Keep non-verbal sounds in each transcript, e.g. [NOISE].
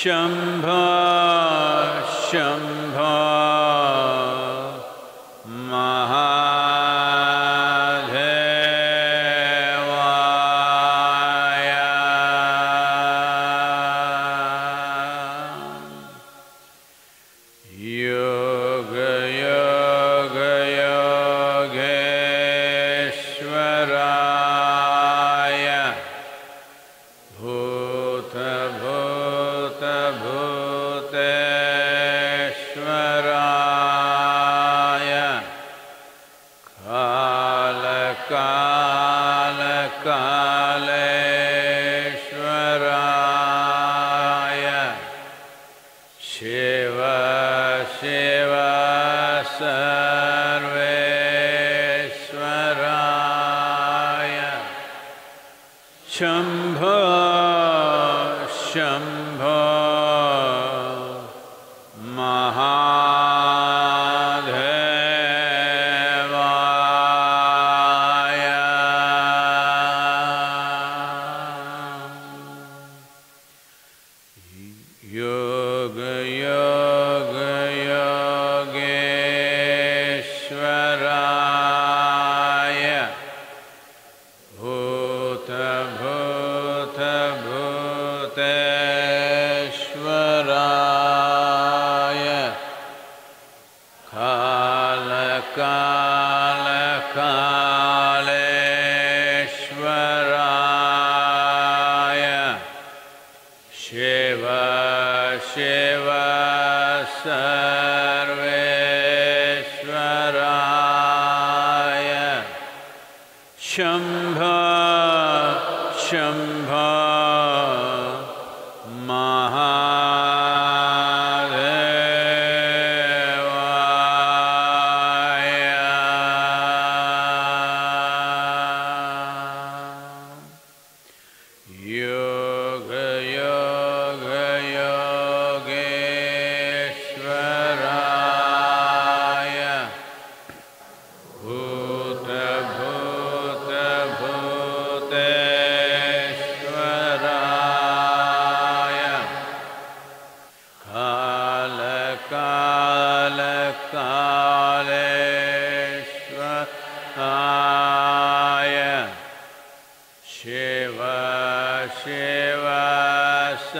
Shambha Shambha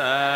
uh,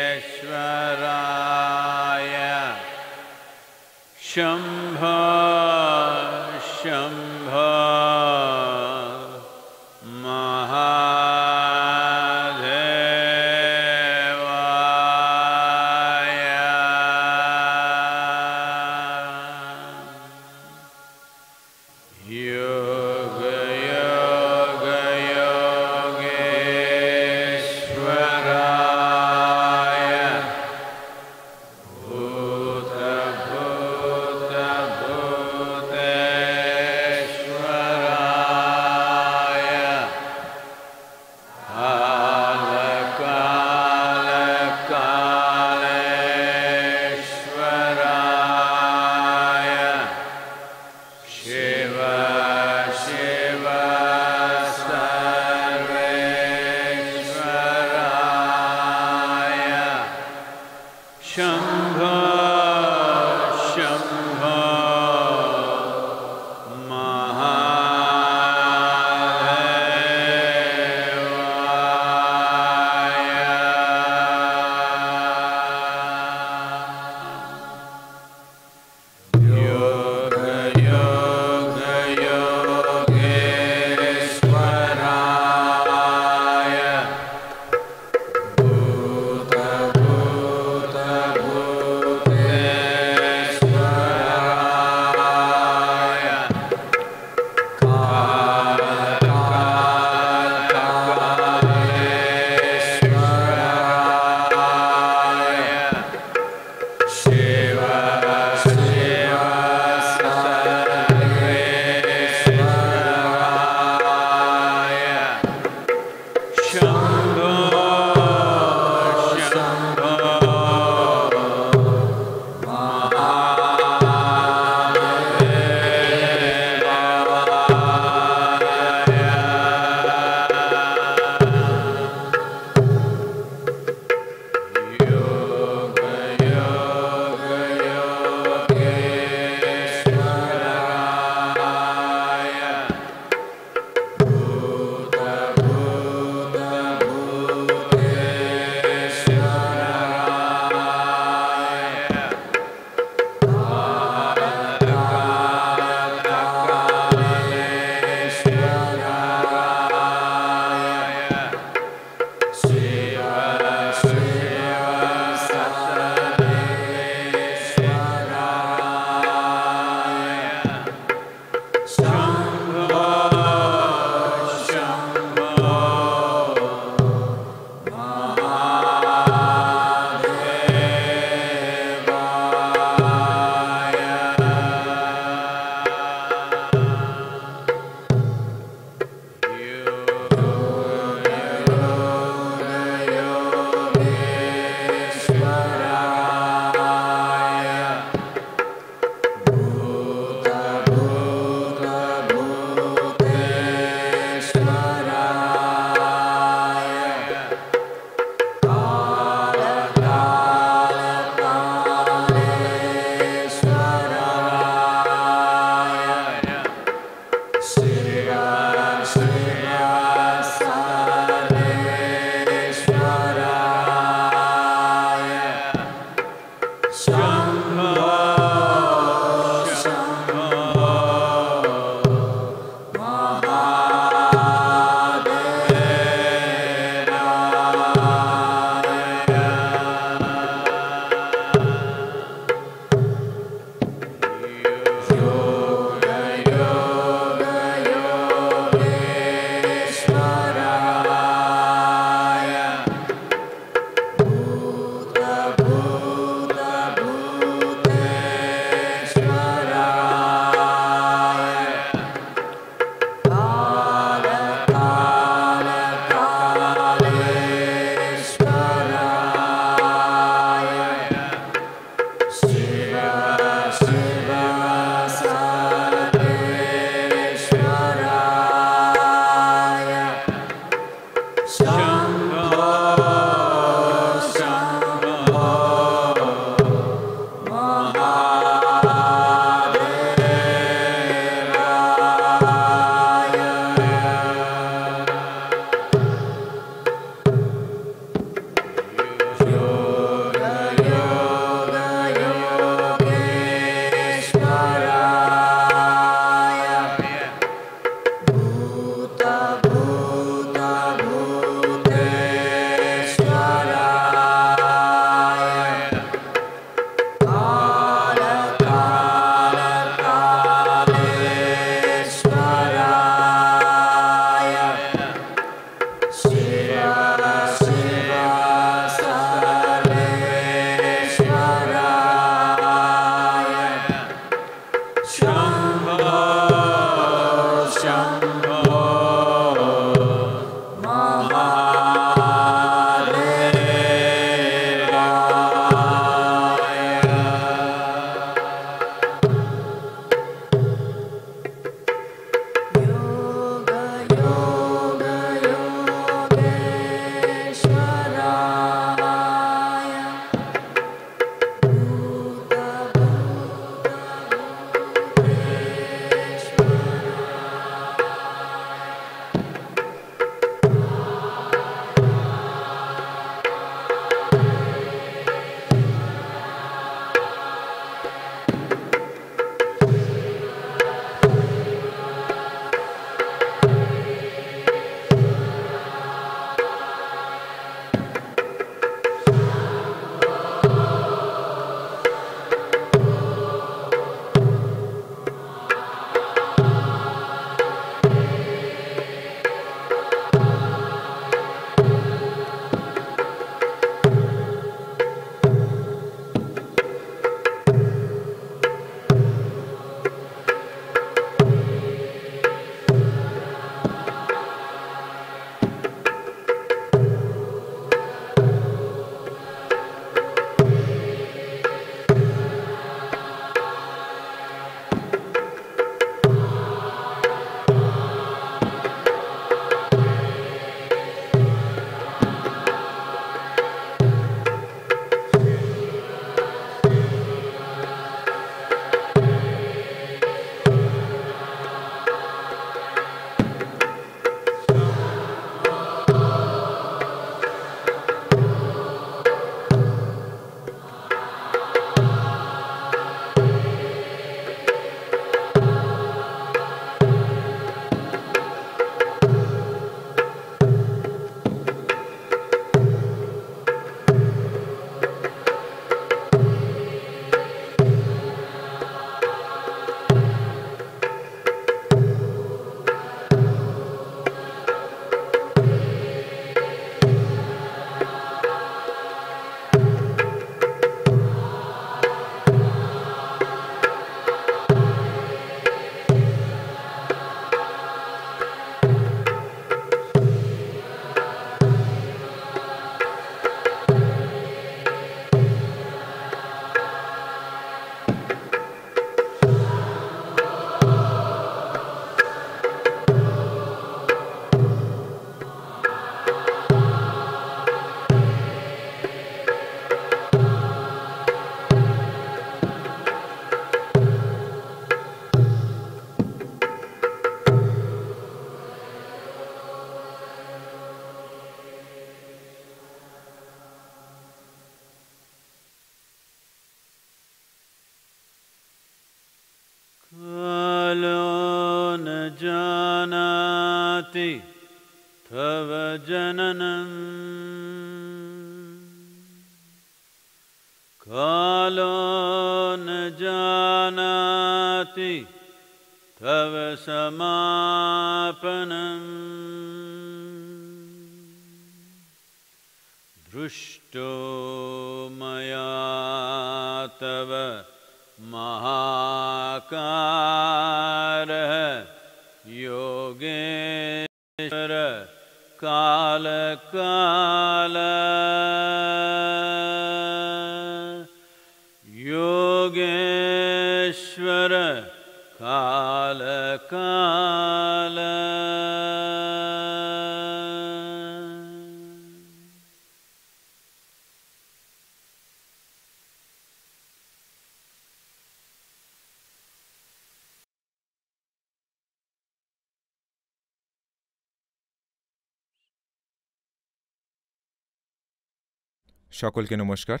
সকলকে নমস্কার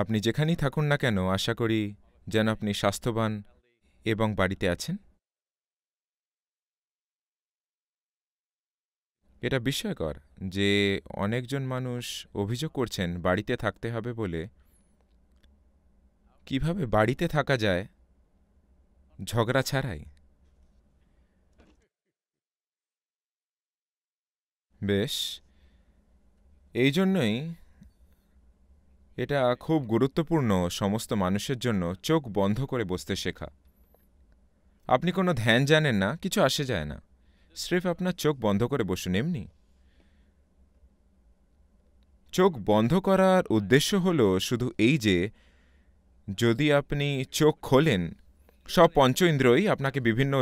আপনি যেখানেই থাকুন না কেন আশা করি যেন আপনি স্বাস্থ্যবান এবং বাড়িতে আছেন এটা বিস্ময়কর যে অনেকজন মানুষ অভিযোগ করছেন বাড়িতে থাকতে হবে বলে কিভাবে বাড়িতে থাকা যায় ঝগড়া ছাড়াই বেশ এই জন্যই এটা খুব গুরুত্বপূর্ণ সমস্ত মানুষের জন্য চোখ বন্ধ করে বসতে শেখা আপনি কোনো ধ্যান জানেন না কিছু আসে যায় না স্রেফ আপনার চোখ বন্ধ করে বসুন এমনি চোখ বন্ধ করার উদ্দেশ্য হল শুধু এই যে যদি আপনি চোখ খোলেন সব পঞ্চ ইন্দ্রই আপনাকে বিভিন্ন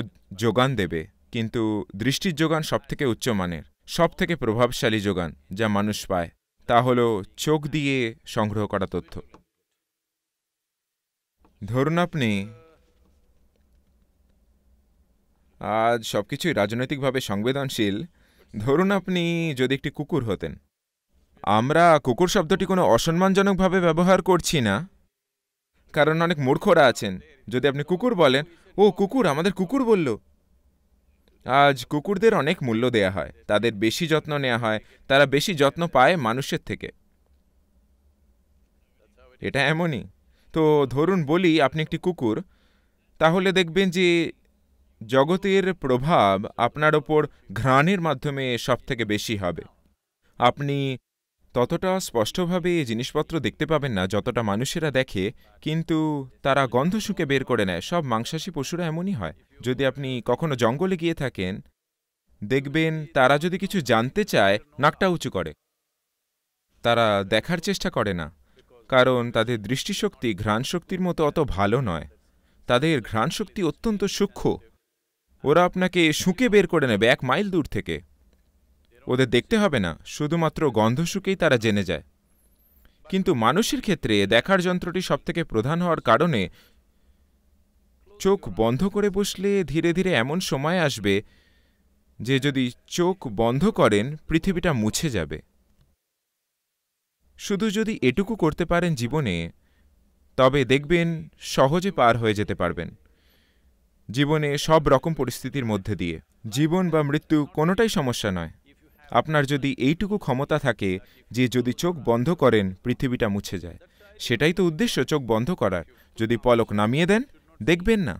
যোগান দেবে কিন্তু দৃষ্টির যোগান সবথেকে উচ্চমানের সবথেকে প্রভাবশালী যোগান যা মানুষ পায় তা হল চোখ দিয়ে সংগ্রহ করা তথ্য ধরুন আপনি আজ সব কিছুই রাজনৈতিকভাবে সংবেদনশীল ধরুন আপনি যদি একটি কুকুর হতেন আমরা কুকুর শব্দটি কোনো অসম্মানজনকভাবে ব্যবহার করছি না কারণ অনেক মূর্খরা আছেন যদি আপনি কুকুর বলেন ও কুকুর আমাদের কুকুর বলল আজ কুকুরদের অনেক মূল্য দেয়া হয় তাদের বেশি যত্ন নেওয়া হয় তারা বেশি যত্ন পায় মানুষের থেকে এটা এমনই তো ধরুন বলি আপনি একটি কুকুর তাহলে দেখবেন যে জগতের প্রভাব আপনার ওপর ঘ্রাণের মাধ্যমে সবথেকে বেশি হবে আপনি ততটা স্পষ্টভাবে এই জিনিসপত্র দেখতে পাবেন না যতটা মানুষেরা দেখে কিন্তু তারা গন্ধ শুঁকে বের করে নেয় সব মাংসাশী পশুরা এমনই হয় যদি আপনি কখনো জঙ্গলে গিয়ে থাকেন দেখবেন তারা যদি কিছু জানতে চায় নাকটা উঁচু করে তারা দেখার চেষ্টা করে না কারণ তাদের দৃষ্টিশক্তি ঘ্রাণশক্তির মতো অত ভালো নয় তাদের ঘ্রাণশক্তি অত্যন্ত সূক্ষ্ম ওরা আপনাকে শুঁকে বের করে নেবে এক মাইল দূর থেকে ওদের দেখতে হবে না শুধুমাত্র গন্ধ তারা জেনে যায় কিন্তু মানুষের ক্ষেত্রে দেখার যন্ত্রটি সবথেকে প্রধান হওয়ার কারণে চোখ বন্ধ করে বসলে ধীরে ধীরে এমন সময় আসবে যে যদি চোখ বন্ধ করেন পৃথিবীটা মুছে যাবে শুধু যদি এটুকু করতে পারেন জীবনে তবে দেখবেন সহজে পার হয়ে যেতে পারবেন জীবনে সব রকম পরিস্থিতির মধ্যে দিয়ে জীবন বা মৃত্যু কোনোটাই সমস্যা নয় আপনার যদি এইটুকু ক্ষমতা থাকে যে যদি চোখ বন্ধ করেন পৃথিবীটা মুছে যায় সেটাই তো উদ্দেশ্য চোখ বন্ধ করার যদি পলক নামিয়ে দেন দেখবেন না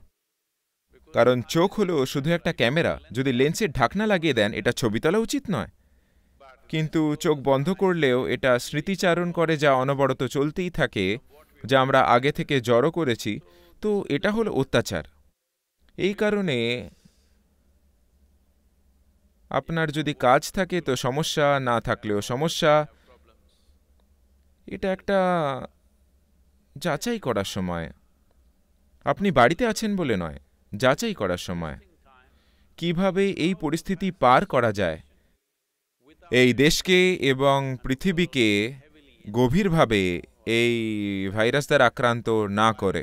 কারণ চোখ হলো শুধু একটা ক্যামেরা যদি লেন্সের ঢাকনা লাগিয়ে দেন এটা ছবি তোলা উচিত নয় কিন্তু চোখ বন্ধ করলেও এটা স্মৃতিচারণ করে যা অনবরত চলতেই থাকে যা আমরা আগে থেকে জড়ো করেছি তো এটা হলো অত্যাচার এই কারণে আপনার যদি কাজ থাকে তো সমস্যা না থাকলেও সমস্যা এটা একটা যাচাই করার সময় আপনি বাড়িতে আছেন বলে নয় যাচাই করার সময় কিভাবে এই পরিস্থিতি পার করা যায় এই দেশকে এবং পৃথিবীকে গভীরভাবে এই ভাইরাস দ্বারা আক্রান্ত না করে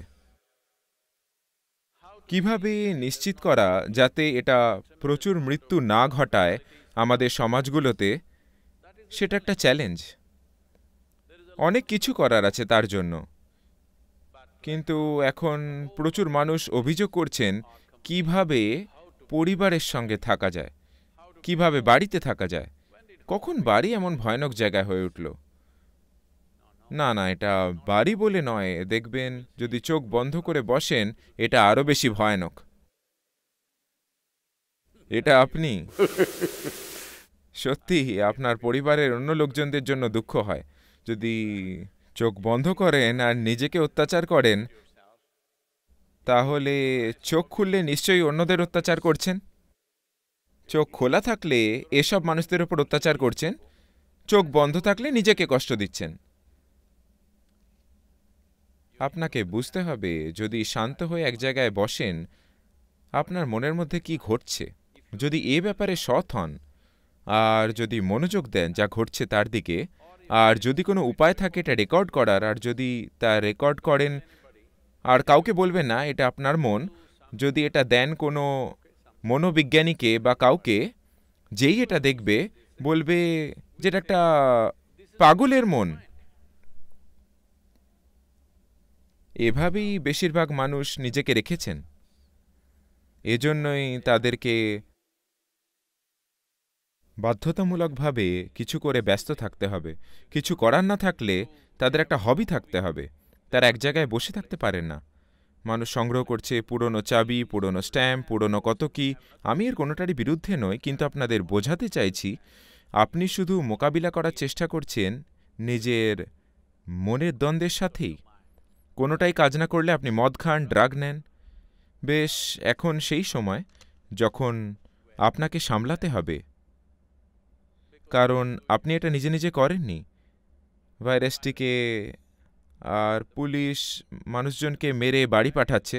কিভাবে নিশ্চিত করা যাতে এটা প্রচুর মৃত্যু না ঘটায় আমাদের সমাজগুলোতে সেটা একটা চ্যালেঞ্জ অনেক কিছু করার আছে তার জন্য কিন্তু এখন প্রচুর মানুষ অভিযোগ করছেন কিভাবে পরিবারের সঙ্গে থাকা যায় কিভাবে বাড়িতে থাকা যায় কখন বাড়ি এমন ভয়ানক জায়গায় হয়ে উঠল না না এটা বাড়ি বলে নয় দেখবেন যদি চোখ বন্ধ করে বসেন এটা আরও বেশি ভয়ানক এটা আপনি সত্যি আপনার পরিবারের অন্য লোকজনদের জন্য দুঃখ হয় যদি চোখ বন্ধ করেন আর নিজেকে অত্যাচার করেন তাহলে চোখ খুললে নিশ্চয়ই অন্যদের অত্যাচার করছেন চোখ খোলা থাকলে এসব মানুষদের ওপর অত্যাচার করছেন চোখ বন্ধ থাকলে নিজেকে কষ্ট দিচ্ছেন আপনাকে বুঝতে হবে যদি শান্ত হয়ে এক জায়গায় বসেন আপনার মনের মধ্যে কি ঘটছে যদি এ ব্যাপারে সৎ হন আর যদি মনোযোগ দেন যা ঘটছে তার দিকে আর যদি কোনো উপায় থাকে এটা রেকর্ড করার আর যদি তা রেকর্ড করেন আর কাউকে বলবেন না এটা আপনার মন যদি এটা দেন কোনো মনোবিজ্ঞানীকে বা কাউকে যেই এটা দেখবে বলবে যেটা একটা পাগলের মন এভাবেই বেশিরভাগ মানুষ নিজেকে রেখেছেন এজন্যই তাদেরকে বাধ্যতামূলকভাবে কিছু করে ব্যস্ত থাকতে হবে কিছু করার না থাকলে তাদের একটা হবি থাকতে হবে তারা এক জায়গায় বসে থাকতে পারে না মানুষ সংগ্রহ করছে পুরনো চাবি পুরনো স্ট্যাম্প পুরনো কত কি আমি এর কোনোটারই বিরুদ্ধে নই কিন্তু আপনাদের বোঝাতে চাইছি আপনি শুধু মোকাবিলা করার চেষ্টা করছেন নিজের মনের দ্বন্দ্বের সাথেই কোনোটাই কাজ না করলে আপনি মদ খান ড্রাগ নেন বেশ এখন সেই সময় যখন আপনাকে সামলাতে হবে কারণ আপনি এটা নিজে নিজে করেননি ভাইরাসটিকে আর পুলিশ মানুষজনকে মেরে বাড়ি পাঠাচ্ছে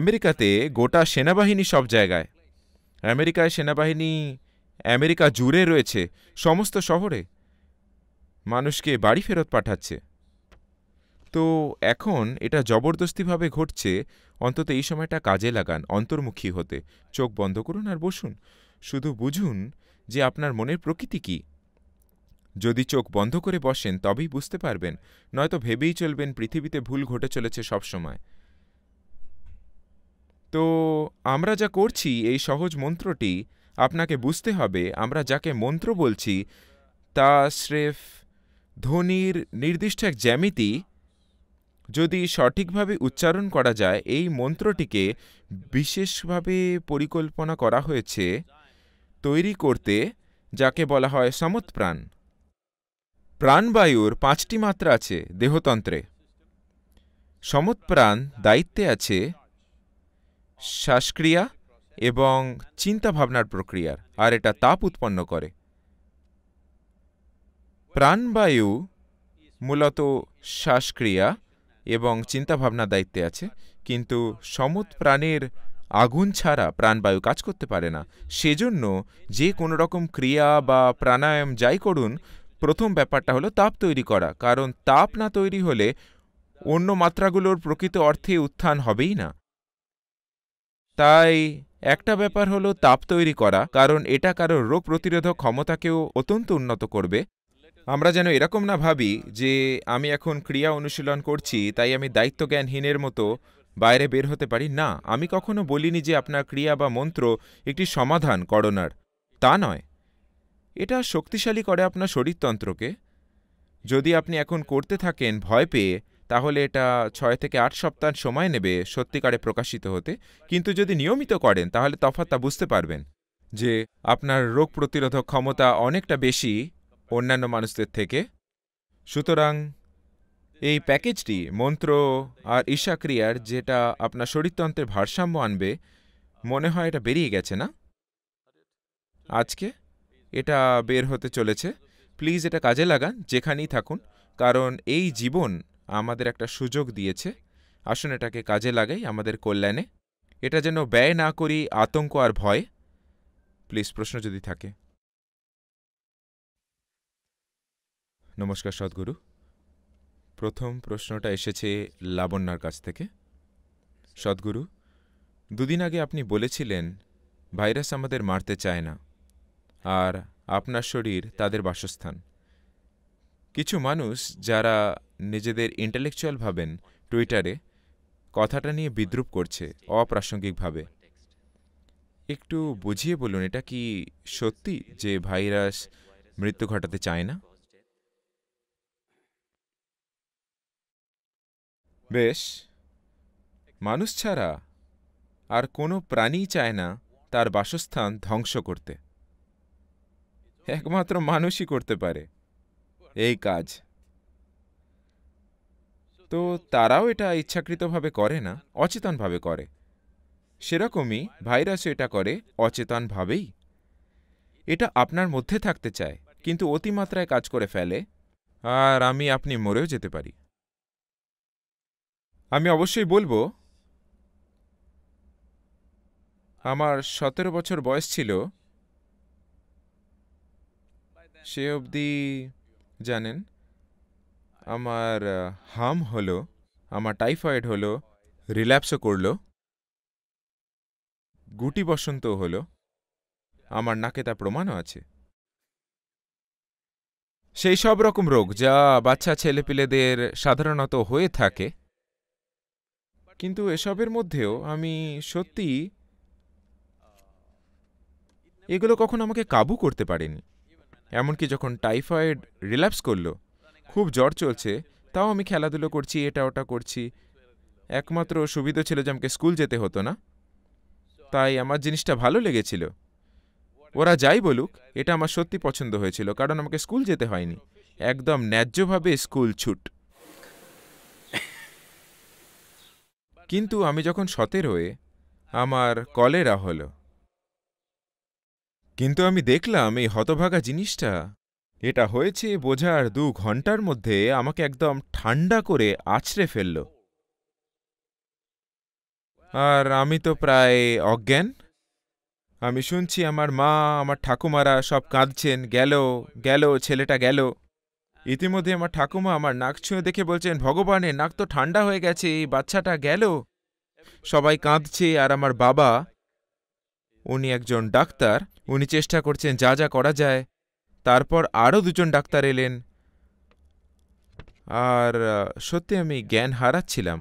আমেরিকাতে গোটা সেনাবাহিনী সব জায়গায় আমেরিকায় সেনাবাহিনী আমেরিকা জুড়ে রয়েছে সমস্ত শহরে মানুষকে বাড়ি ফেরত পাঠাচ্ছে তো এখন এটা জবরদস্তিভাবে ঘটছে অন্তত এই সময়টা কাজে লাগান অন্তর্মুখী হতে চোখ বন্ধ করুন আর বসুন শুধু বুঝুন যে আপনার মনের প্রকৃতি কী যদি চোখ বন্ধ করে বসেন তবেই বুঝতে পারবেন নয়তো ভেবেই চলবেন পৃথিবীতে ভুল ঘটে চলেছে সবসময় তো আমরা যা করছি এই সহজ মন্ত্রটি আপনাকে বুঝতে হবে আমরা যাকে মন্ত্র বলছি তা স্রেফ ধ্বনির নির্দিষ্ট এক জ্যামিতি যদি সঠিকভাবে উচ্চারণ করা যায় এই মন্ত্রটিকে বিশেষভাবে পরিকল্পনা করা হয়েছে তৈরি করতে যাকে বলা হয় সমৎপ্রাণ প্রাণবায়ুর পাঁচটি মাত্রা আছে দেহতন্ত্রে সমৎপ্রাণ দায়িত্বে আছে শ্বাসক্রিয়া এবং চিন্তা ভাবনার প্রক্রিয়ার আর এটা তাপ উৎপন্ন করে প্রাণবায়ু মূলত শ্বাসক্রিয়া এবং চিন্তাভাবনা দায়িত্বে আছে কিন্তু সমুদ প্রাণের আগুন ছাড়া প্রাণবায়ু কাজ করতে পারে না সেজন্য যে কোনো রকম ক্রিয়া বা প্রাণায়াম যাই করুন প্রথম ব্যাপারটা হলো তাপ তৈরি করা কারণ তাপ না তৈরি হলে অন্য মাত্রাগুলোর প্রকৃত অর্থে উত্থান হবেই না তাই একটা ব্যাপার হলো তাপ তৈরি করা কারণ এটা কারো রোগ প্রতিরোধক ক্ষমতাকেও অত্যন্ত উন্নত করবে আমরা যেন এরকম না ভাবি যে আমি এখন ক্রিয়া অনুশীলন করছি তাই আমি দায়িত্বজ্ঞানহীনের মতো বাইরে বের হতে পারি না আমি কখনো বলিনি যে আপনার ক্রিয়া বা মন্ত্র একটি সমাধান করোনার তা নয় এটা শক্তিশালী করে আপনার শরীরতন্ত্রকে যদি আপনি এখন করতে থাকেন ভয় পেয়ে তাহলে এটা ছয় থেকে আট সপ্তাহ সময় নেবে সত্যিকারে প্রকাশিত হতে কিন্তু যদি নিয়মিত করেন তাহলে তা বুঝতে পারবেন যে আপনার রোগ প্রতিরোধক ক্ষমতা অনেকটা বেশি অন্যান্য মানুষদের থেকে সুতরাং এই প্যাকেজটি মন্ত্র আর ঈশাক্রিয়ার যেটা আপনার শরীরতন্ত্রের ভারসাম্য আনবে মনে হয় এটা বেরিয়ে গেছে না আজকে এটা বের হতে চলেছে প্লিজ এটা কাজে লাগান যেখানেই থাকুন কারণ এই জীবন আমাদের একটা সুযোগ দিয়েছে আসুন এটাকে কাজে লাগাই আমাদের কল্যাণে এটা যেন ব্যয় না করি আতঙ্ক আর ভয় প্লিজ প্রশ্ন যদি থাকে নমস্কার সদ্গুরু প্রথম প্রশ্নটা এসেছে লাবণ্যার কাছ থেকে সদ্গুরু দুদিন আগে আপনি বলেছিলেন ভাইরাস আমাদের মারতে চায় না আর আপনার শরীর তাদের বাসস্থান কিছু মানুষ যারা নিজেদের ইন্টালেকচুয়াল ভাবেন টুইটারে কথাটা নিয়ে বিদ্রুপ করছে অপ্রাসঙ্গিকভাবে একটু বুঝিয়ে বলুন এটা কি সত্যি যে ভাইরাস মৃত্যু ঘটাতে চায় না বেশ মানুষ ছাড়া আর কোনো প্রাণী চায় না তার বাসস্থান ধ্বংস করতে একমাত্র মানুষই করতে পারে এই কাজ তো তারাও এটা ইচ্ছাকৃতভাবে করে না অচেতনভাবে করে সেরকমই ভাইরাসও এটা করে অচেতনভাবেই এটা আপনার মধ্যে থাকতে চায় কিন্তু অতিমাত্রায় কাজ করে ফেলে আর আমি আপনি মরেও যেতে পারি আমি অবশ্যই বলবো আমার সতেরো বছর বয়স ছিল সে অবধি জানেন আমার হাম হলো আমার টাইফয়েড হলো রিল্যাপসও করলো গুটি বসন্ত হলো আমার নাকে তা প্রমাণও আছে সেই সব রকম রোগ যা বাচ্চা ছেলেপিলেদের সাধারণত হয়ে থাকে কিন্তু এসবের মধ্যেও আমি সত্যি এগুলো কখন আমাকে কাবু করতে পারেনি এমনকি যখন টাইফয়েড রিল্যাপস করলো খুব জ্বর চলছে তাও আমি খেলাধুলো করছি এটা ওটা করছি একমাত্র সুবিধা ছিল যে আমাকে স্কুল যেতে হতো না তাই আমার জিনিসটা ভালো লেগেছিল ওরা যাই বলুক এটা আমার সত্যি পছন্দ হয়েছিল কারণ আমাকে স্কুল যেতে হয়নি একদম ন্যায্যভাবে স্কুল ছুট কিন্তু আমি যখন সতেরোয় আমার কলেরা হল কিন্তু আমি দেখলাম এই হতভাগা জিনিসটা এটা হয়েছে বোঝার দু ঘন্টার মধ্যে আমাকে একদম ঠান্ডা করে আছড়ে ফেলল আর আমি তো প্রায় অজ্ঞান আমি শুনছি আমার মা আমার ঠাকুমারা সব কাঁদছেন গেল গেল ছেলেটা গেল ইতিমধ্যে আমার ঠাকুমা আমার নাক ছুঁয়ে দেখে বলছেন ভগবানের নাক তো ঠান্ডা হয়ে গেছে এই বাচ্চাটা গেল সবাই কাঁদছে আর আমার বাবা উনি একজন ডাক্তার উনি চেষ্টা করছেন যা যা করা যায় তারপর আরও দুজন ডাক্তার এলেন আর সত্যি আমি জ্ঞান হারাচ্ছিলাম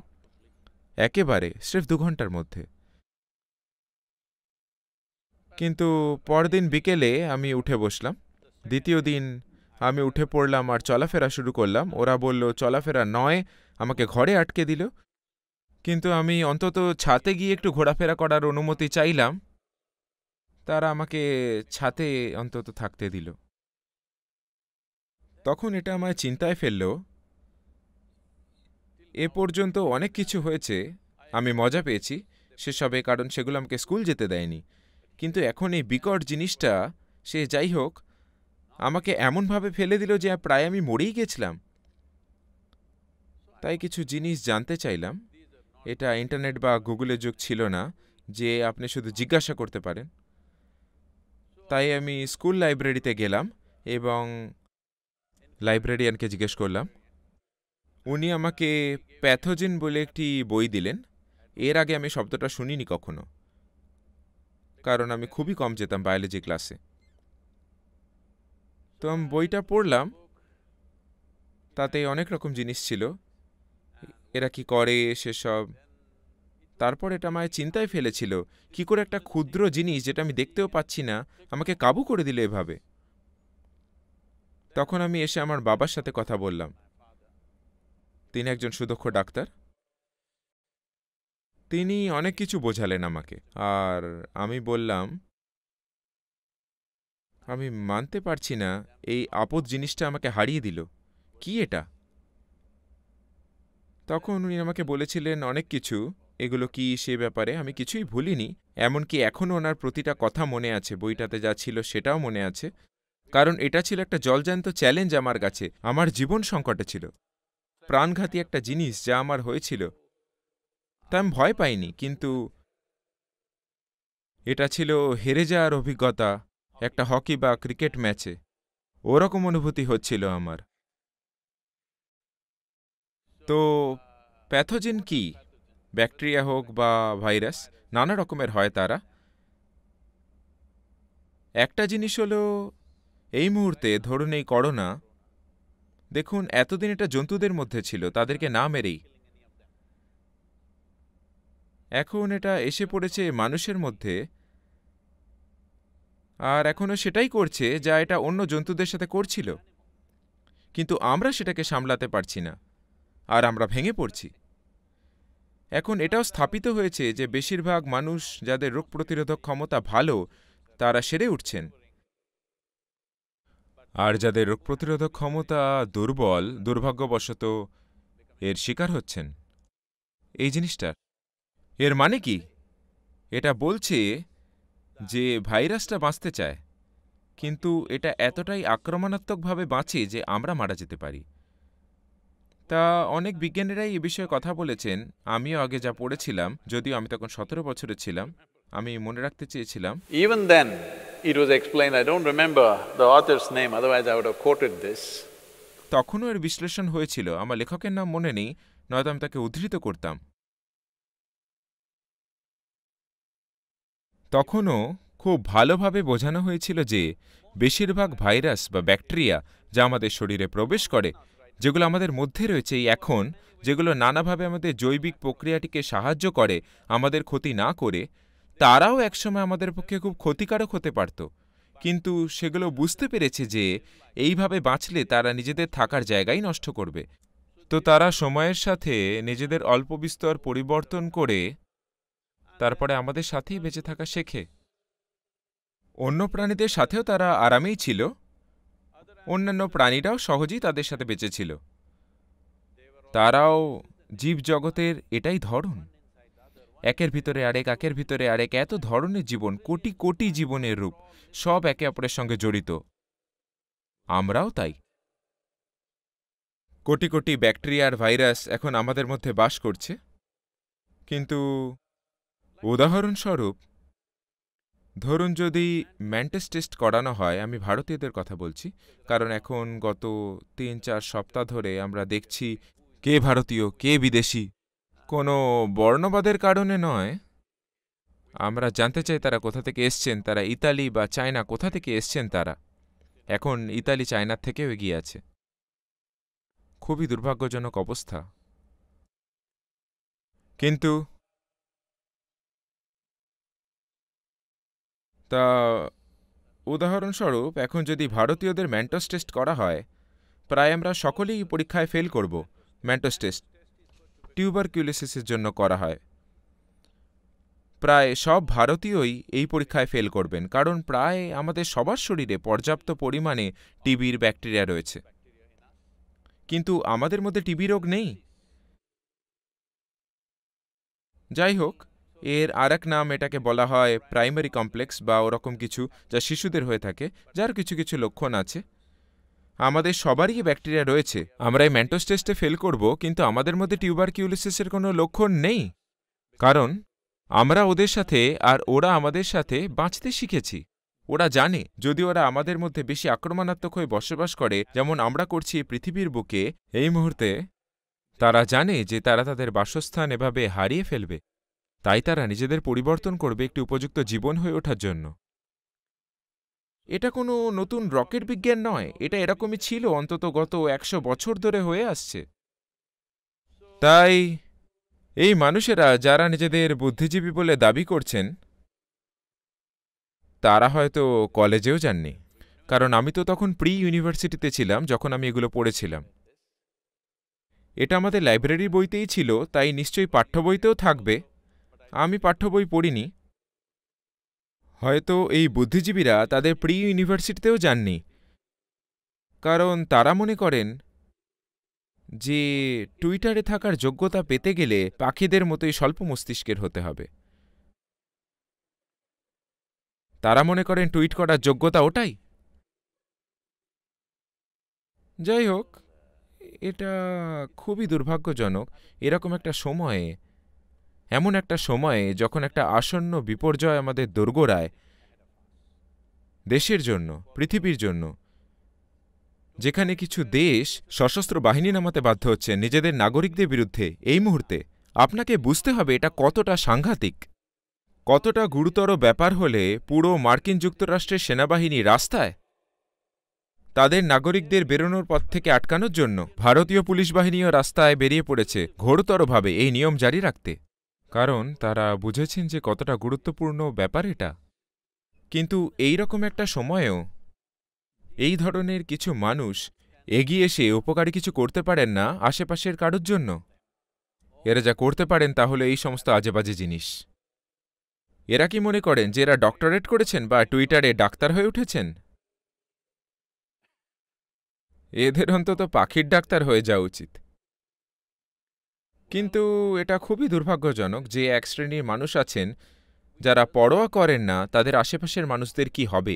একেবারে স্রেফ দু ঘন্টার মধ্যে কিন্তু পরদিন বিকেলে আমি উঠে বসলাম দ্বিতীয় দিন আমি উঠে পড়লাম আর চলাফেরা শুরু করলাম ওরা বলল চলাফেরা নয় আমাকে ঘরে আটকে দিল কিন্তু আমি অন্তত ছাতে গিয়ে একটু ঘোরাফেরা করার অনুমতি চাইলাম তারা আমাকে ছাতে অন্তত থাকতে দিল তখন এটা আমায় চিন্তায় ফেলল এ পর্যন্ত অনেক কিছু হয়েছে আমি মজা পেয়েছি সেসবে কারণ সেগুলো আমাকে স্কুল যেতে দেয়নি কিন্তু এখন এই বিকট জিনিসটা সে যাই হোক আমাকে এমনভাবে ফেলে দিল যে প্রায় আমি মরেই গেছিলাম তাই কিছু জিনিস জানতে চাইলাম এটা ইন্টারনেট বা গুগলের যুগ ছিল না যে আপনি শুধু জিজ্ঞাসা করতে পারেন তাই আমি স্কুল লাইব্রেরিতে গেলাম এবং লাইব্রেরিয়ানকে জিজ্ঞেস করলাম উনি আমাকে প্যাথোজেন বলে একটি বই দিলেন এর আগে আমি শব্দটা শুনিনি কখনো কারণ আমি খুবই কম যেতাম বায়োলজি ক্লাসে তো আমি বইটা পড়লাম তাতে অনেক রকম জিনিস ছিল এরা কি করে সেসব তারপর এটা আমায় চিন্তায় ফেলেছিল কি করে একটা ক্ষুদ্র জিনিস যেটা আমি দেখতেও পাচ্ছি না আমাকে কাবু করে দিল এভাবে তখন আমি এসে আমার বাবার সাথে কথা বললাম তিনি একজন সুদক্ষ ডাক্তার তিনি অনেক কিছু বোঝালেন আমাকে আর আমি বললাম আমি মানতে পারছি না এই আপদ জিনিসটা আমাকে হারিয়ে দিল কি এটা তখন উনি আমাকে বলেছিলেন অনেক কিছু এগুলো কি সে ব্যাপারে আমি কিছুই ভুলিনি এমনকি এখনও ওনার প্রতিটা কথা মনে আছে বইটাতে যা ছিল সেটাও মনে আছে কারণ এটা ছিল একটা জলজান্ত চ্যালেঞ্জ আমার কাছে আমার জীবন সংকটে ছিল প্রাণঘাতী একটা জিনিস যা আমার হয়েছিল তা আমি ভয় পাইনি কিন্তু এটা ছিল হেরে যাওয়ার অভিজ্ঞতা একটা হকি বা ক্রিকেট ম্যাচে ওরকম অনুভূতি হচ্ছিল আমার তো প্যাথোজেন কি ব্যাকটেরিয়া হোক বা ভাইরাস নানা রকমের হয় তারা একটা জিনিস হলো এই মুহূর্তে ধরুন এই করোনা দেখুন এতদিন এটা জন্তুদের মধ্যে ছিল তাদেরকে না মেরেই এখন এটা এসে পড়েছে মানুষের মধ্যে আর এখনও সেটাই করছে যা এটা অন্য জন্তুদের সাথে করছিল কিন্তু আমরা সেটাকে সামলাতে পারছি না আর আমরা ভেঙে পড়ছি এখন এটাও স্থাপিত হয়েছে যে বেশিরভাগ মানুষ যাদের রোগ প্রতিরোধক ক্ষমতা ভালো তারা সেরে উঠছেন আর যাদের রোগ প্রতিরোধক ক্ষমতা দুর্বল দুর্ভাগ্যবশত এর শিকার হচ্ছেন এই জিনিসটা এর মানে কি এটা বলছে যে ভাইরাসটা বাঁচতে চায় কিন্তু এটা এতটাই আক্রমণাত্মকভাবে বাঁচে যে আমরা মারা যেতে পারি তা অনেক বিজ্ঞানীরাই এ বিষয়ে কথা বলেছেন আমিও আগে যা পড়েছিলাম যদিও আমি তখন সতেরো বছরে ছিলাম আমি মনে রাখতে চেয়েছিলাম even then it was explain I don't remember the author's name otherwise I would have quoted this তখনও এর বিশ্লেষণ হয়েছিল আমার লেখকের নাম মনে নেই নয়তো আমি তাকে উদ্ধৃত করতাম তখনও খুব ভালোভাবে বোঝানো হয়েছিল যে বেশিরভাগ ভাইরাস বা ব্যাকটেরিয়া যা আমাদের শরীরে প্রবেশ করে যেগুলো আমাদের মধ্যে রয়েছে এখন যেগুলো নানাভাবে আমাদের জৈবিক প্রক্রিয়াটিকে সাহায্য করে আমাদের ক্ষতি না করে তারাও একসময় আমাদের পক্ষে খুব ক্ষতিকারক হতে পারত কিন্তু সেগুলো বুঝতে পেরেছে যে এইভাবে বাঁচলে তারা নিজেদের থাকার জায়গাই নষ্ট করবে তো তারা সময়ের সাথে নিজেদের অল্প বিস্তর পরিবর্তন করে তারপরে আমাদের সাথেই বেঁচে থাকা শেখে অন্য প্রাণীদের সাথেও তারা আরামেই ছিল অন্যান্য প্রাণীরাও সহজেই তাদের সাথে বেঁচেছিল তারাও জীবজগতের এটাই ধরন একের ভিতরে আরেক একের ভিতরে আরেক এত ধরনের জীবন কোটি কোটি জীবনের রূপ সব একে অপরের সঙ্গে জড়িত আমরাও তাই কোটি কোটি ব্যাকটেরিয়া আর ভাইরাস এখন আমাদের মধ্যে বাস করছে কিন্তু উদাহরণস্বরূপ ধরুন যদি ম্যান্টেস টেস্ট করানো হয় আমি ভারতীয়দের কথা বলছি কারণ এখন গত তিন চার সপ্তাহ ধরে আমরা দেখছি কে ভারতীয় কে বিদেশি কোনো বর্ণবাদের কারণে নয় আমরা জানতে চাই তারা কোথা থেকে এসছেন তারা ইতালি বা চায়না কোথা থেকে এসছেন তারা এখন ইতালি চায়নার থেকেও এগিয়ে আছে খুবই দুর্ভাগ্যজনক অবস্থা কিন্তু তা উদাহরণস্বরূপ এখন যদি ভারতীয়দের ম্যান্টস টেস্ট করা হয় প্রায় আমরা সকলেই পরীক্ষায় ফেল করব ম্যান্টস টেস্ট টিউবারকিউলিসিসের জন্য করা হয় প্রায় সব ভারতীয়ই এই পরীক্ষায় ফেল করবেন কারণ প্রায় আমাদের সবার শরীরে পর্যাপ্ত পরিমাণে টিবির ব্যাকটেরিয়া রয়েছে কিন্তু আমাদের মধ্যে টিবি রোগ নেই যাই হোক এর আর নাম এটাকে বলা হয় প্রাইমারি কমপ্লেক্স বা ওরকম কিছু যা শিশুদের হয়ে থাকে যার কিছু কিছু লক্ষণ আছে আমাদের সবারই ব্যাকটেরিয়া রয়েছে আমরা এই ম্যান্টোস টেস্টে ফেল করব কিন্তু আমাদের মধ্যে টিউবার কিউলিসিসের কোনো লক্ষণ নেই কারণ আমরা ওদের সাথে আর ওরা আমাদের সাথে বাঁচতে শিখেছি ওরা জানে যদি ওরা আমাদের মধ্যে বেশি আক্রমণাত্মক হয়ে বসবাস করে যেমন আমরা করছি পৃথিবীর বুকে এই মুহূর্তে তারা জানে যে তারা তাদের বাসস্থান এভাবে হারিয়ে ফেলবে তাই তারা নিজেদের পরিবর্তন করবে একটি উপযুক্ত জীবন হয়ে ওঠার জন্য এটা কোনো নতুন রকেট বিজ্ঞান নয় এটা এরকমই ছিল অন্তত গত একশো বছর ধরে হয়ে আসছে তাই এই মানুষেরা যারা নিজেদের বুদ্ধিজীবী বলে দাবি করছেন তারা হয়তো কলেজেও যাননি কারণ আমি তো তখন প্রি ইউনিভার্সিটিতে ছিলাম যখন আমি এগুলো পড়েছিলাম এটা আমাদের লাইব্রেরি বইতেই ছিল তাই নিশ্চয়ই পাঠ্য বইতেও থাকবে আমি পাঠ্য বই পড়িনি হয়তো এই বুদ্ধিজীবীরা তাদের প্রি ইউনিভার্সিটিতেও যাননি কারণ তারা মনে করেন যে টুইটারে থাকার যোগ্যতা পেতে গেলে পাখিদের মতোই স্বল্প মস্তিষ্কের হতে হবে তারা মনে করেন টুইট করার যোগ্যতা ওটাই যাই হোক এটা খুবই দুর্ভাগ্যজনক এরকম একটা সময়ে এমন একটা সময়ে যখন একটা আসন্ন বিপর্যয় আমাদের দোরগোড়ায় দেশের জন্য পৃথিবীর জন্য যেখানে কিছু দেশ সশস্ত্র বাহিনী নামাতে বাধ্য হচ্ছে নিজেদের নাগরিকদের বিরুদ্ধে এই মুহূর্তে আপনাকে বুঝতে হবে এটা কতটা সাংঘাতিক কতটা গুরুতর ব্যাপার হলে পুরো মার্কিন যুক্তরাষ্ট্রের সেনাবাহিনী রাস্তায় তাদের নাগরিকদের বেরোনোর পথ থেকে আটকানোর জন্য ভারতীয় পুলিশ বাহিনীও রাস্তায় বেরিয়ে পড়েছে ঘোরতরভাবে এই নিয়ম জারি রাখতে কারণ তারা বুঝেছেন যে কতটা গুরুত্বপূর্ণ ব্যাপার এটা কিন্তু এই রকম একটা সময়েও এই ধরনের কিছু মানুষ এগিয়ে এসে উপকারী কিছু করতে পারেন না আশেপাশের কারোর জন্য এরা যা করতে পারেন তাহলে এই সমস্ত আজেবাজে জিনিস এরা কি মনে করেন যে এরা ডক্টরেট করেছেন বা টুইটারে ডাক্তার হয়ে উঠেছেন এদের অন্তত পাখির ডাক্তার হয়ে যাওয়া উচিত কিন্তু এটা খুবই দুর্ভাগ্যজনক যে এক শ্রেণীর মানুষ আছেন যারা পরোয়া করেন না তাদের আশেপাশের মানুষদের কি হবে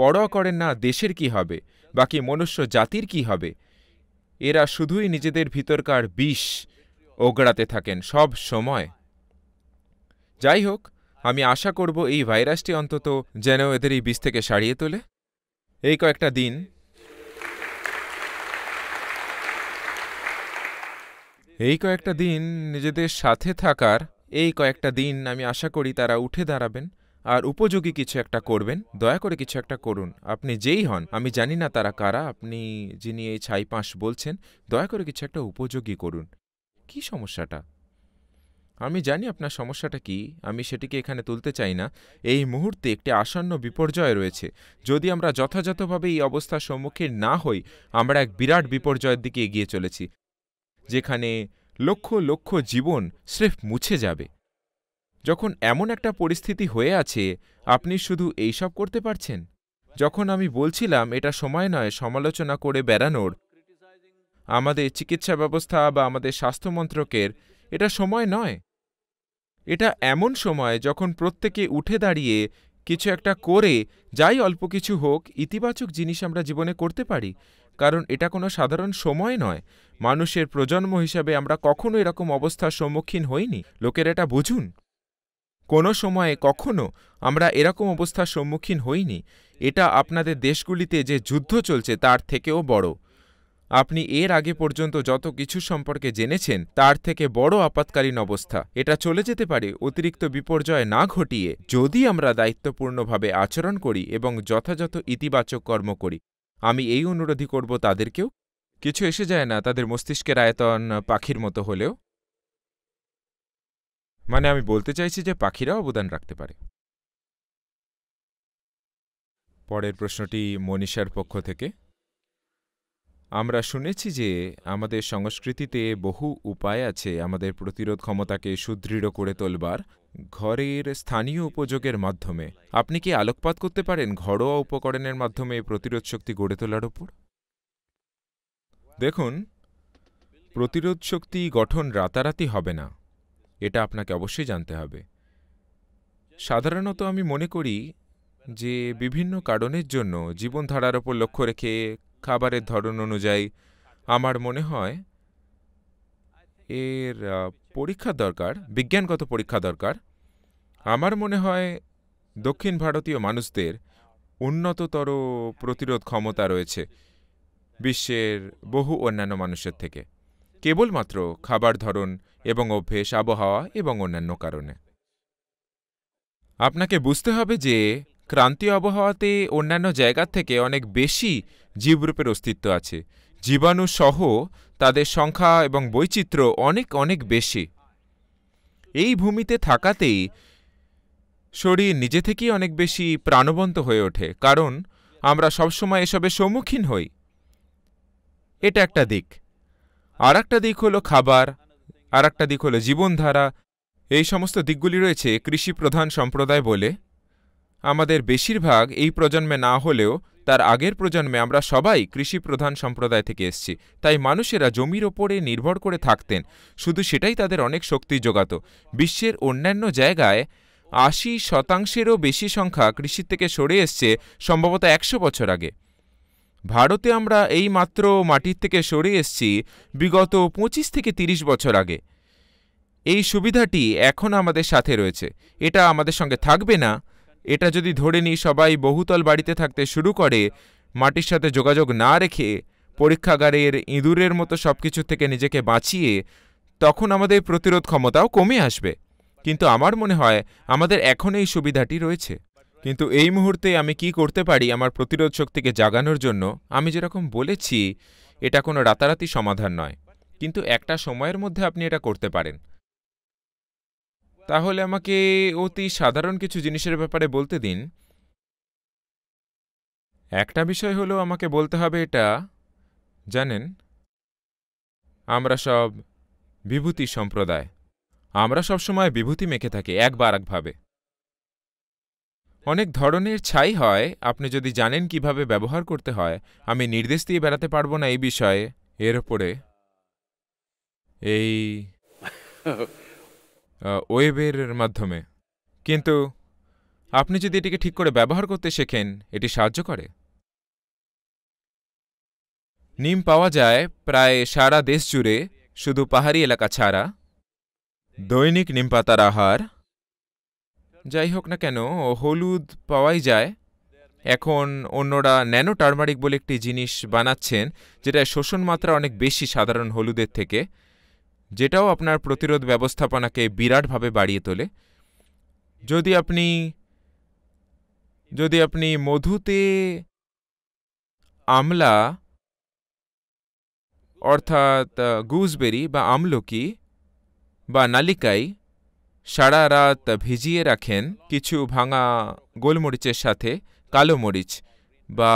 পরোয়া করেন না দেশের কি হবে বাকি মনুষ্য জাতির কি হবে এরা শুধুই নিজেদের ভিতরকার বিষ ওগড়াতে থাকেন সব সময় যাই হোক আমি আশা করব এই ভাইরাসটি অন্তত যেন এদের এই বিষ থেকে সারিয়ে তোলে এই কয়েকটা দিন এই কয়েকটা দিন নিজেদের সাথে থাকার এই কয়েকটা দিন আমি আশা করি তারা উঠে দাঁড়াবেন আর উপযোগী কিছু একটা করবেন দয়া করে কিছু একটা করুন আপনি যেই হন আমি জানি না তারা কারা আপনি যিনি এই ছাই পাঁশ বলছেন দয়া করে কিছু একটা উপযোগী করুন কি সমস্যাটা আমি জানি আপনার সমস্যাটা কি আমি সেটিকে এখানে তুলতে চাই না এই মুহূর্তে একটি আসন্ন বিপর্যয় রয়েছে যদি আমরা যথাযথভাবে এই অবস্থার সম্মুখীন না হই আমরা এক বিরাট বিপর্যয়ের দিকে এগিয়ে চলেছি যেখানে লক্ষ লক্ষ জীবন স্রেফ মুছে যাবে যখন এমন একটা পরিস্থিতি হয়ে আছে আপনি শুধু এইসব করতে পারছেন যখন আমি বলছিলাম এটা সময় নয় সমালোচনা করে বেড়ানোর আমাদের চিকিৎসা ব্যবস্থা বা আমাদের স্বাস্থ্যমন্ত্রকের এটা সময় নয় এটা এমন সময় যখন প্রত্যেকে উঠে দাঁড়িয়ে কিছু একটা করে যাই অল্প কিছু হোক ইতিবাচক জিনিস আমরা জীবনে করতে পারি কারণ এটা কোনো সাধারণ সময় নয় মানুষের প্রজন্ম হিসাবে আমরা কখনো এরকম অবস্থার সম্মুখীন হইনি লোকের এটা বুঝুন কোনো সময়ে কখনো আমরা এরকম অবস্থার সম্মুখীন হইনি এটা আপনাদের দেশগুলিতে যে যুদ্ধ চলছে তার থেকেও বড় আপনি এর আগে পর্যন্ত যত কিছু সম্পর্কে জেনেছেন তার থেকে বড় আপাতকালীন অবস্থা এটা চলে যেতে পারে অতিরিক্ত বিপর্যয় না ঘটিয়ে যদি আমরা দায়িত্বপূর্ণভাবে আচরণ করি এবং যথাযথ ইতিবাচক কর্ম করি আমি এই অনুরোধই করব তাদেরকেও কিছু এসে যায় না তাদের মস্তিষ্কের আয়তন পাখির মতো হলেও মানে আমি বলতে চাইছি যে পাখিরাও অবদান রাখতে পারে পরের প্রশ্নটি মনীষার পক্ষ থেকে আমরা শুনেছি যে আমাদের সংস্কৃতিতে বহু উপায় আছে আমাদের প্রতিরোধ ক্ষমতাকে সুদৃঢ় করে তোলবার ঘরের স্থানীয় উপযোগের মাধ্যমে আপনি কি আলোকপাত করতে পারেন ঘরোয়া উপকরণের মাধ্যমে প্রতিরোধ শক্তি গড়ে তোলার ওপর দেখুন প্রতিরোধ শক্তি গঠন রাতারাতি হবে না এটা আপনাকে অবশ্যই জানতে হবে সাধারণত আমি মনে করি যে বিভিন্ন কারণের জন্য জীবনধারার ওপর লক্ষ্য রেখে খাবারের ধরন অনুযায়ী আমার মনে হয় এর পরীক্ষা দরকার বিজ্ঞানগত পরীক্ষা দরকার আমার মনে হয় দক্ষিণ ভারতীয় মানুষদের উন্নততর প্রতিরোধ ক্ষমতা রয়েছে বিশ্বের বহু অন্যান্য মানুষের থেকে কেবলমাত্র খাবার ধরন এবং অভ্যেস আবহাওয়া এবং অন্যান্য কারণে আপনাকে বুঝতে হবে যে ক্রান্তীয় আবহাওয়াতে অন্যান্য জায়গার থেকে অনেক বেশি জীবরূপের অস্তিত্ব আছে জীবাণু সহ তাদের সংখ্যা এবং বৈচিত্র্য অনেক অনেক বেশি এই ভূমিতে থাকাতেই শরীর নিজে থেকেই অনেক বেশি প্রাণবন্ত হয়ে ওঠে কারণ আমরা সবসময় এসবের সম্মুখীন হই এটা একটা দিক আর একটা দিক হলো খাবার আর একটা দিক হলো জীবনধারা এই সমস্ত দিকগুলি রয়েছে কৃষি প্রধান সম্প্রদায় বলে আমাদের বেশিরভাগ এই প্রজন্মে না হলেও তার আগের প্রজন্মে আমরা সবাই কৃষি প্রধান সম্প্রদায় থেকে এসছি তাই মানুষেরা জমির ওপরে নির্ভর করে থাকতেন শুধু সেটাই তাদের অনেক শক্তি যোগাত বিশ্বের অন্যান্য জায়গায় আশি শতাংশেরও বেশি সংখ্যা কৃষির থেকে সরে এসছে সম্ভবত একশো বছর আগে ভারতে আমরা এই মাত্র মাটির থেকে সরে এসছি বিগত পঁচিশ থেকে ৩০ বছর আগে এই সুবিধাটি এখন আমাদের সাথে রয়েছে এটা আমাদের সঙ্গে থাকবে না এটা যদি ধরে নিই সবাই বহুতল বাড়িতে থাকতে শুরু করে মাটির সাথে যোগাযোগ না রেখে পরীক্ষাগারের ইঁদুরের মতো সব কিছু থেকে নিজেকে বাঁচিয়ে তখন আমাদের প্রতিরোধ ক্ষমতাও কমে আসবে কিন্তু আমার মনে হয় আমাদের এখন এই সুবিধাটি রয়েছে কিন্তু এই মুহূর্তে আমি কি করতে পারি আমার প্রতিরোধ শক্তিকে জাগানোর জন্য আমি যেরকম বলেছি এটা কোনো রাতারাতি সমাধান নয় কিন্তু একটা সময়ের মধ্যে আপনি এটা করতে পারেন তাহলে আমাকে অতি সাধারণ কিছু জিনিসের ব্যাপারে বলতে দিন একটা বিষয় হলো আমাকে বলতে হবে এটা জানেন আমরা সব বিভূতি সম্প্রদায় আমরা সবসময় বিভূতি মেখে থাকি একবার একভাবে অনেক ধরনের ছাই হয় আপনি যদি জানেন কিভাবে ব্যবহার করতে হয় আমি নির্দেশ দিয়ে বেড়াতে পারবো না এই বিষয়ে এর ওপরে এই [LAUGHS] ওয়েবের মাধ্যমে কিন্তু আপনি যদি এটিকে ঠিক করে ব্যবহার করতে শেখেন এটি সাহায্য করে নিম পাওয়া যায় প্রায় সারা দেশ জুড়ে শুধু পাহাড়ি এলাকা ছাড়া দৈনিক নিমপাতার আহার যাই হোক না কেন হলুদ পাওয়াই যায় এখন অন্যরা ন্যানো টার্মারিক বলে একটি জিনিস বানাচ্ছেন যেটা শোষণ মাত্রা অনেক বেশি সাধারণ হলুদের থেকে যেটাও আপনার প্রতিরোধ ব্যবস্থাপনাকে বিরাটভাবে বাড়িয়ে তোলে যদি আপনি যদি আপনি মধুতে আমলা অর্থাৎ গুজবেরি বা আমলকি বা নালিকাই সারা রাত ভিজিয়ে রাখেন কিছু ভাঙা গোলমরিচের সাথে কালো মরিচ বা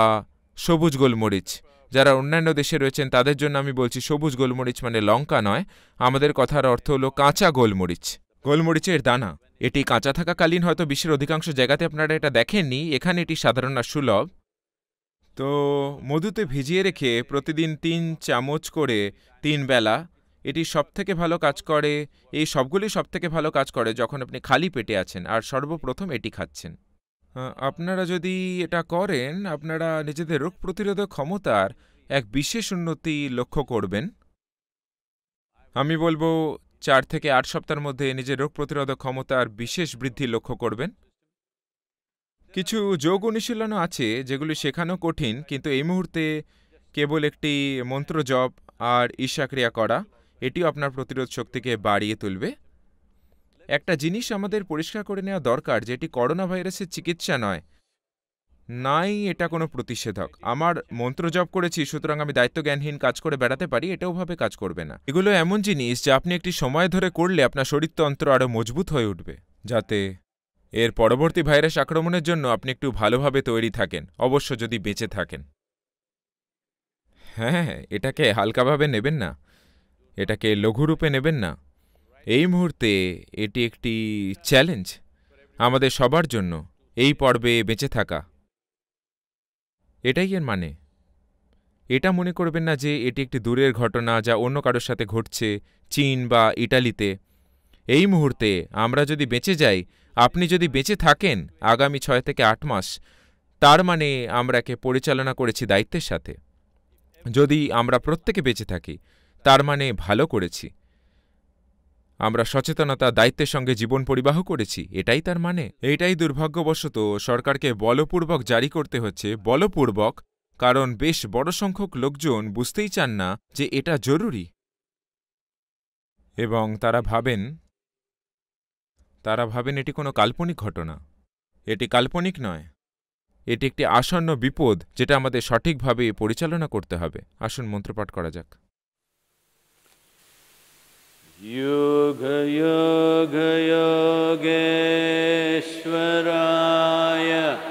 সবুজ গোলমরিচ যারা অন্যান্য দেশে রয়েছেন তাদের জন্য আমি বলছি সবুজ গোলমরিচ মানে লঙ্কা নয় আমাদের কথার অর্থ হলো কাঁচা গোলমরিচ গোলমরিচের দানা এটি কাঁচা থাকাকালীন হয়তো বিশ্বের অধিকাংশ জায়গাতে আপনারা এটা দেখেননি এখানে এটি সাধারণ আর সুলভ তো মধুতে ভিজিয়ে রেখে প্রতিদিন তিন চামচ করে তিন বেলা এটি সবথেকে ভালো কাজ করে এই সবগুলি সবথেকে ভালো কাজ করে যখন আপনি খালি পেটে আছেন আর সর্বপ্রথম এটি খাচ্ছেন আপনারা যদি এটা করেন আপনারা নিজেদের রোগ প্রতিরোধক ক্ষমতার এক বিশেষ উন্নতি লক্ষ্য করবেন আমি বলবো চার থেকে আট সপ্তাহের মধ্যে নিজের রোগ প্রতিরোধক ক্ষমতার বিশেষ বৃদ্ধি লক্ষ্য করবেন কিছু যোগ অনুশীলনও আছে যেগুলি শেখানো কঠিন কিন্তু এই মুহূর্তে কেবল একটি মন্ত্র জপ আর ঈশাক্রিয়া করা এটিও আপনার প্রতিরোধ শক্তিকে বাড়িয়ে তুলবে একটা জিনিস আমাদের পরিষ্কার করে নেওয়া দরকার যেটি করোনা ভাইরাসের চিকিৎসা নয় নাই এটা কোনো প্রতিষেধক আমার মন্ত্র জপ করেছি সুতরাং আমি দায়িত্বজ্ঞানহীন কাজ করে বেড়াতে পারি এটাওভাবে কাজ করবে না এগুলো এমন জিনিস যা আপনি একটি সময় ধরে করলে আপনার শরীরতন্ত্র আরও মজবুত হয়ে উঠবে যাতে এর পরবর্তী ভাইরাস আক্রমণের জন্য আপনি একটু ভালোভাবে তৈরি থাকেন অবশ্য যদি বেঁচে থাকেন হ্যাঁ এটাকে হালকাভাবে নেবেন না এটাকে লঘুরূপে নেবেন না এই মুহূর্তে এটি একটি চ্যালেঞ্জ আমাদের সবার জন্য এই পর্বে বেঁচে থাকা এটাই এর মানে এটা মনে করবেন না যে এটি একটি দূরের ঘটনা যা অন্য কারোর সাথে ঘটছে চীন বা ইটালিতে এই মুহূর্তে আমরা যদি বেঁচে যাই আপনি যদি বেঁচে থাকেন আগামী ছয় থেকে আট মাস তার মানে আমরা একে পরিচালনা করেছি দায়িত্বের সাথে যদি আমরা প্রত্যেকে বেঁচে থাকি তার মানে ভালো করেছি আমরা সচেতনতা দায়িত্বের সঙ্গে জীবন পরিবাহ করেছি এটাই তার মানে এটাই দুর্ভাগ্যবশত সরকারকে বলপূর্বক জারি করতে হচ্ছে বলপূর্বক কারণ বেশ বড় সংখ্যক লোকজন বুঝতেই চান না যে এটা জরুরি এবং তারা ভাবেন তারা ভাবেন এটি কোনো কাল্পনিক ঘটনা এটি কাল্পনিক নয় এটি একটি আসন্ন বিপদ যেটা আমাদের সঠিকভাবে পরিচালনা করতে হবে আসুন মন্ত্রপাঠ করা যাক yoga yoga yoga